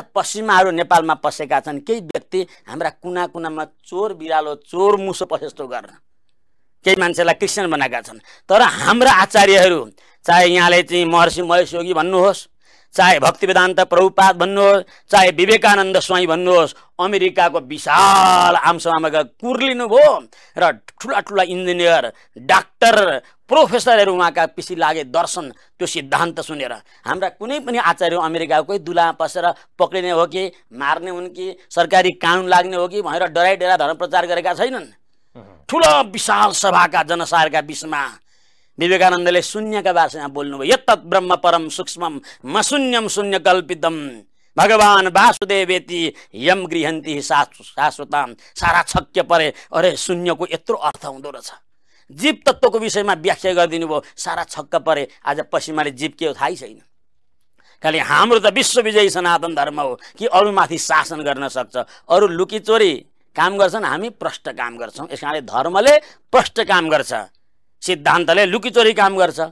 त्यसमा पश्चिमाहरू नेपालमा पसेका छन् केही व्यक्ति हाम्रा कुना कुनामा चोर बिरालो चोर मुसो पसेस्तो गर्न केही मान्छेलाई क्रिस्चियन बनाएका छन् तर हाम्रा आचार्यहरू चाहे यहाँले चाहिँ महर्षि महेश योगी भन्नुहोस् चाहे भक्तिवेदान्त प्रभुपाद भन्नुहोस् चाहे विवेकानन्द स्वाई भन्नुहोस् अमेरिकाको विशाल आमसभामा गएर कुर्लिनुभयो र ठुला ठुला इन्जिनियर डाक्टर प्रोफेसरहरू उहाँका पछि लागे दर्शन त्यो सिद्धान्त सुनेर हाम्रा कुनै पनि आचार्य अमेरिकाकै दुला पसेर पक्रिने हो कि मार्ने हुन् कि सरकारी कानुन लाग्ने हो कि भनेर डराइ डेरा धर्म प्रचार गरेका छैनन् ठुलो विशाल सभाका जनसारका बिचमा विवेकानन्दले शून्यका बारेमा बोल्नुभयो यत्त ब्रह्म परम सूक्ष्मम शून्यम शून्य कल्पितम भगवान् वासुदेवेती यम गृहन्ती शाश्वताम सारा छक्य परे अरे शून्यको यत्रो अर्थ हुँदो रहेछ जीव तत्त्वको विषयमा व्याख्या गरिदिनु भयो सारा छक्क परे आज पश्चिमाले जीव के हो थाहै छैन खालि हाम्रो त विश्वविजयी सनातन धर्म हो कि अरूमाथि शासन गर्न सक्छ अरू लुकी चोरी काम गर्छन् हामी प्रष्ट काम गर्छौँ यस कारणले धर्मले प्रष्ट काम गर्छ सिद्धान्तले लुकीचोरी काम गर्छ